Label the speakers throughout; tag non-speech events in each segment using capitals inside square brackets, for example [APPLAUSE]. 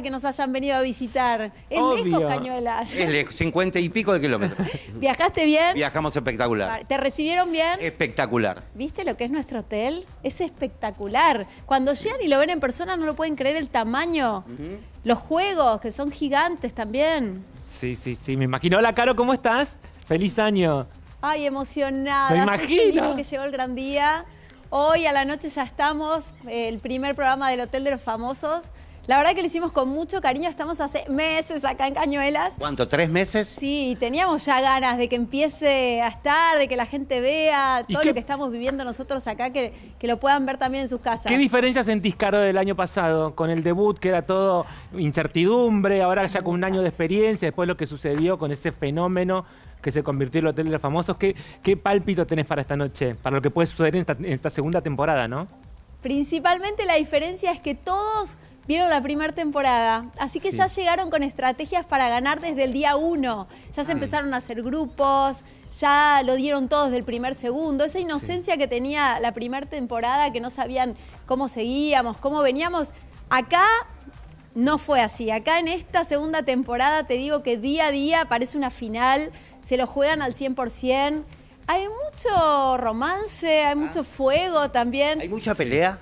Speaker 1: que nos hayan venido a visitar. Es lejos, Cañuelas. Es
Speaker 2: lejos, 50 y pico de kilómetros. [LAUGHS]
Speaker 1: ¿Viajaste bien?
Speaker 2: Viajamos espectacular.
Speaker 1: ¿Te recibieron bien?
Speaker 2: Espectacular.
Speaker 1: ¿Viste lo que es nuestro hotel? Es espectacular. Cuando llegan y lo ven en persona no lo pueden creer el tamaño. Los juegos, que son gigantes también.
Speaker 2: Sí, sí, sí. Me imagino. Hola, Caro, ¿cómo estás? Feliz año.
Speaker 1: Ay, emocionada. Me imagino. Que llegó el gran día. Hoy a la noche ya estamos, eh, el primer programa del Hotel de los Famosos. La verdad que lo hicimos con mucho cariño, estamos hace meses acá en Cañuelas.
Speaker 2: ¿Cuánto? ¿Tres meses?
Speaker 1: Sí, teníamos ya ganas de que empiece a estar, de que la gente vea todo lo que estamos viviendo nosotros acá, que, lo puedan ver también en sus casas. ¿Qué diferencia
Speaker 2: sentís, Caro, del año pasado? Con el debut, que era todo incertidumbre, ahora ya con un año de experiencia, después lo que sucedió con ese fenómeno que se convirtió en el Hotel de los Famosos. ¿Qué, qué pálpito tenés para esta noche? Para lo que puede suceder en esta segunda temporada, ¿no?
Speaker 1: Principalmente la diferencia es que todos vieron la primera temporada, así que ya llegaron con estrategias para ganar desde el día uno. Ya se empezaron a hacer grupos, ya lo dieron todos del primer segundo. Esa inocencia que tenía la primera temporada, que no sabían cómo seguíamos, cómo veníamos. Acá no fue así. Acá en esta segunda temporada te digo que día a día parece una final, se lo juegan al 100%. Hay mucho romance, hay ah. mucho fuego también. Hay mucha pelea.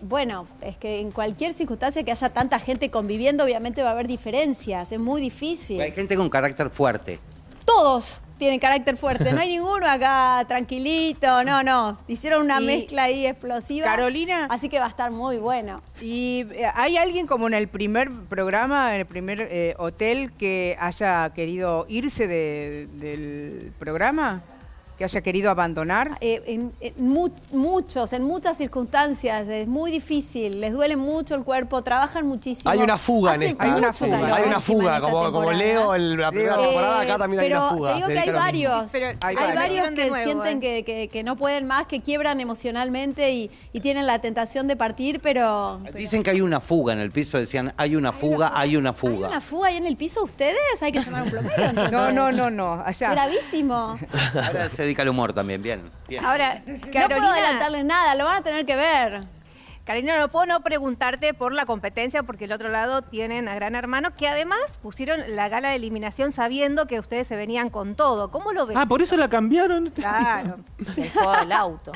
Speaker 1: Bueno, es que en cualquier circunstancia que haya tanta gente conviviendo, obviamente va a haber diferencias, es muy difícil. Hay
Speaker 2: gente con carácter fuerte.
Speaker 1: Todos tienen carácter fuerte, no hay [LAUGHS] ninguno acá tranquilito, no, no. Hicieron una mezcla ahí explosiva. Carolina. Así que va a estar muy bueno. ¿Y eh, hay alguien como en el primer programa, en el primer eh, hotel, que haya querido irse del programa? que haya querido abandonar? Eh, en, muchos, en muchas circunstancias, es muy difícil, les duele mucho el cuerpo, trabajan muchísimo. Hay una fuga en Hay una fuga, hay una fuga como, Leo la primera eh, temporada, acá también hay una fuga. Te digo que hay varios, hay varios, que sienten ¿eh? que, no pueden más, que quiebran emocionalmente y, tienen la tentación de partir, pero,
Speaker 2: Dicen que hay una fuga en el piso, decían, hay una fuga, hay una fuga. ¿Hay
Speaker 1: una fuga ahí en el piso ustedes? Hay que llamar un plomero. [LAUGHS] No, no, no, no, allá. gravísimo
Speaker 2: dedica humor también, bien.
Speaker 1: Ahora, no puedo adelantarles nada, lo van a tener que ver. Carolina, no puedo no preguntarte por la competencia, porque el otro lado tienen a Gran Hermano, que además pusieron la gala de eliminación sabiendo que ustedes se venían con todo. ¿Cómo lo ven? Ah, por eso
Speaker 2: la cambiaron. Claro,
Speaker 1: [LAUGHS] dejó el auto.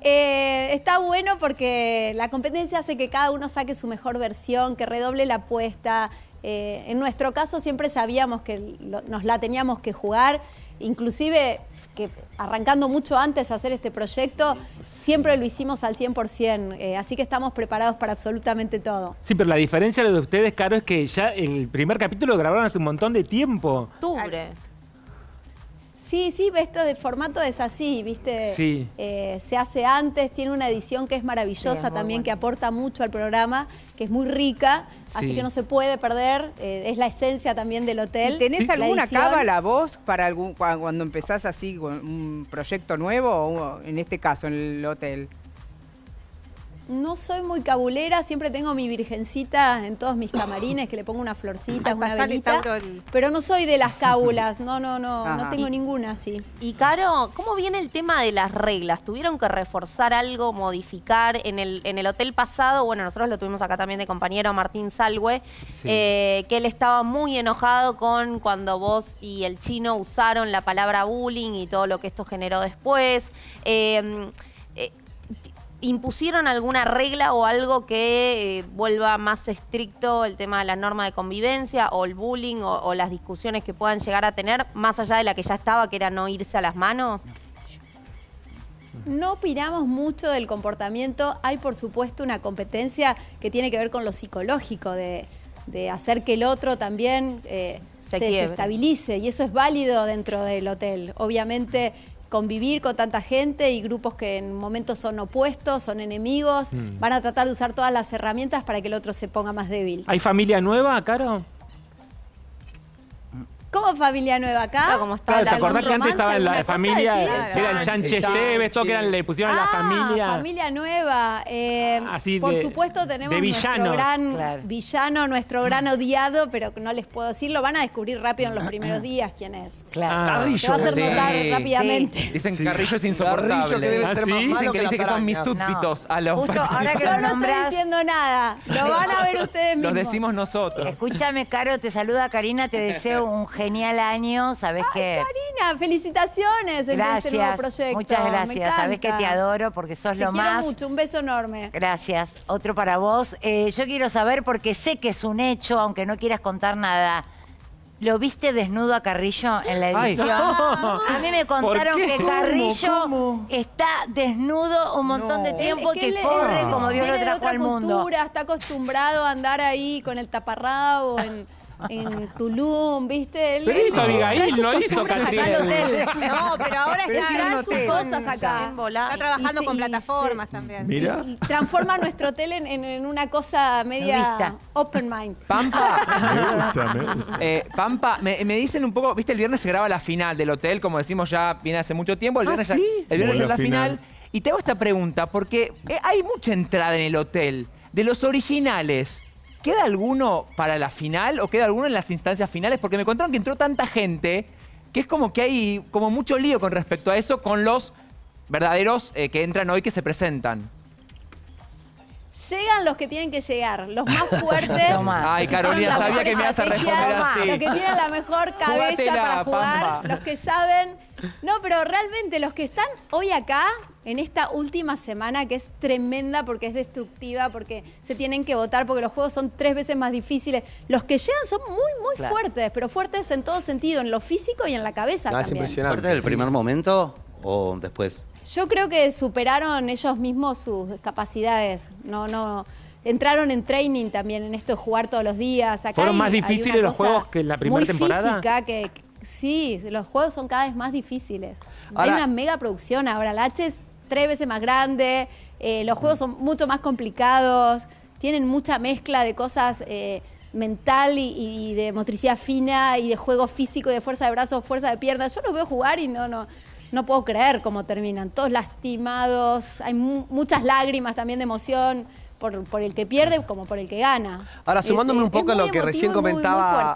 Speaker 1: Eh, está bueno porque la competencia hace que cada uno saque su mejor versión, que redoble la apuesta. Eh, en nuestro caso siempre sabíamos que nos la teníamos que jugar inclusive que arrancando mucho antes a hacer este proyecto, siempre lo hicimos al 100%, eh, así que estamos preparados para absolutamente todo.
Speaker 2: Sí, pero la diferencia de ustedes, Caro, es que ya el primer capítulo lo grabaron hace un montón de tiempo.
Speaker 1: Octubre. Sí, sí, esto de formato es así, ¿viste? Eh, se hace antes, tiene una edición que es maravillosa también, que aporta mucho al programa, que es muy rica, así que no se puede perder, eh, es la esencia también del hotel. ¿Tenés alguna cábala vos para algún, cuando empezás así un proyecto nuevo, o en este caso en el hotel? No soy muy cabulera, siempre tengo mi virgencita en todos mis camarines, que le pongo una florcita, una velita. Pero no soy de las cábulas, no, no, no, no ah. tengo ninguna sí. Y Caro, ¿cómo viene el tema de las reglas? ¿Tuvieron que reforzar algo, modificar? En el, en el hotel pasado, bueno, nosotros lo tuvimos acá también de compañero Martín Salgue, eh, que él estaba muy enojado con cuando vos y el chino usaron la palabra bullying y todo lo que esto generó después. Eh, eh, ¿Impusieron alguna regla o algo que eh, vuelva más estricto el tema de la norma de convivencia o el bullying o, las discusiones que puedan llegar a tener, más allá de la que ya estaba, que era no irse a las manos? No opinamos mucho del comportamiento. Hay, por supuesto, una competencia que tiene que ver con lo psicológico, de, hacer que el otro también eh, se estabilice. Y eso es válido dentro del hotel. Obviamente convivir con tanta gente y grupos que en momentos son opuestos, son enemigos, mm. van a tratar de usar todas las herramientas para que el otro se ponga más débil. ¿Hay
Speaker 2: familia nueva, Caro?
Speaker 1: ¿Cómo familia nueva acá? Claro, ¿cómo está? ¿Te acordás que antes estaba en la familia, que era el Chanche Teves, todo que le pusieron ah, la familia? familia nueva. Eh, ah, Así por supuesto tenemos de nuestro gran villano, nuestro gran odiado, pero no les puedo decir, lo van a descubrir rápido en los primeros días quién es.
Speaker 2: Claro. Ah. Carrillo. Te va a hacer notar rápidamente. Dicen Carrillo es insoportable. Carrillo que debe ¿Ah, ser más sí? Dicen que, dicen que son mis súbditos a los Justo, ahora que Yo no estoy
Speaker 1: diciendo nada. Lo van a ver [LAUGHS] ustedes mismos. Lo decimos
Speaker 2: nosotros. Escúchame,
Speaker 1: Caro, te saluda Karina, te deseo un genial año, sabes que... Karina, felicitaciones este gracias, proyecto. Muchas gracias, sabes que te adoro porque sos te lo quiero más. mucho, un beso enorme. Gracias, otro para vos. Eh, yo quiero saber, porque sé que es un hecho, aunque no quieras contar nada, ¿Lo viste desnudo a Carrillo en la edición? A mí me contaron que Carrillo está desnudo un montón de tiempo que, que corre como Dios lo trajo al mundo. está acostumbrado a andar ahí con el taparrabo en en Tulum, ¿viste? Él, hizo Abigail, no, hizo [LAUGHS] No, pero ahora está sus cosas acá. Está trabajando con plataformas también. transforma nuestro hotel en, en, una cosa media open mind. Pampa. me
Speaker 2: eh, Pampa, me, dicen un poco, ¿viste? El viernes se graba la final del hotel, como decimos ya viene hace mucho tiempo. El ah, viernes, es la final. final. Y te hago esta pregunta, porque eh, hay mucha entrada en el hotel de los originales. ¿Queda alguno para la final o queda alguno en las instancias finales? Porque me contaron que entró tanta gente que es como que hay como mucho lío con respecto a eso con los verdaderos eh, que entran hoy que se presentan.
Speaker 1: Llegan los que tienen que llegar, los más [LAUGHS] fuertes.
Speaker 2: Ay, Carolina, sabía que me ibas a responder así. Los que tienen la mejor
Speaker 1: [LAUGHS] cabeza para jugar, los que saben. No, pero realmente los que están hoy acá en esta última semana que es tremenda porque es destructiva, porque se tienen que votar, porque los juegos son tres veces más difíciles. Los que llegan son muy, muy fuertes, pero fuertes en todo sentido, en lo físico y en la cabeza. Es impresionante. el primer
Speaker 2: momento o después?
Speaker 1: Yo creo que superaron ellos mismos sus capacidades. No, no entraron en training también en esto de jugar todos los días. ¿Fueron más difíciles los juegos que la primera temporada? Física, que, sí, los juegos son cada vez más difíciles. hay una mega producción ahora. La H tres veces más grande, eh, los juegos son mucho más complicados, tienen mucha mezcla de cosas eh, mental y, de motricidad fina y de juego físico, de fuerza de brazos, fuerza de piernas. Yo los veo jugar y no, no, no puedo creer cómo terminan. Todos lastimados, hay muchas lágrimas también de emoción. Por, el que pierde como por el que gana. Ahora, sumándome un poco a lo que recién comentaba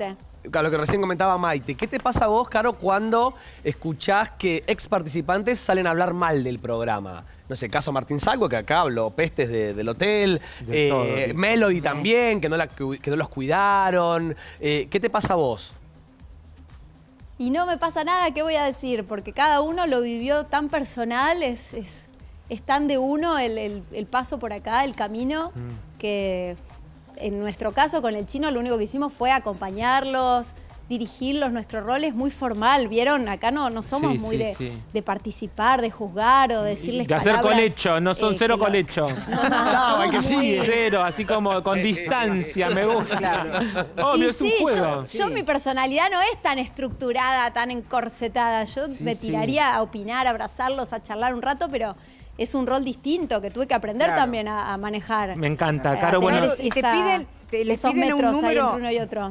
Speaker 1: a lo que recién comentaba Maite, ¿qué te pasa a vos, Caro, cuando escuchás que ex participantes salen a hablar mal del programa? No sé, caso Martín Salgo, que acá habló pestes del hotel, eh, Melody también, que no, los cuidaron. Eh, ¿Qué te pasa a vos? Y no me pasa nada, ¿qué voy a decir? Porque cada uno lo vivió tan personal, es, tan de uno el, paso por acá, el camino, mm. que en nuestro caso con el chino lo único que hicimos fue acompañarlos, dirigirlos, nuestro rol es muy formal, ¿vieron? Acá no, no somos muy de, participar, de juzgar o decirles De hacer colecho,
Speaker 2: no son eh, cero colecho. [LAUGHS] No, [LAUGHS] hay que ser Cero, así como con [LAUGHS] distancia, me gusta. Obvio, es un juego. yo, mi
Speaker 1: personalidad no es tan estructurada, tan encorsetada. Yo me tiraría a opinar, a abrazarlos, a charlar un rato, pero es un rol distinto que tuve que aprender también a, manejar. Me encanta, Caro. Bueno, y te piden, te, les Ahí entre uno y otro.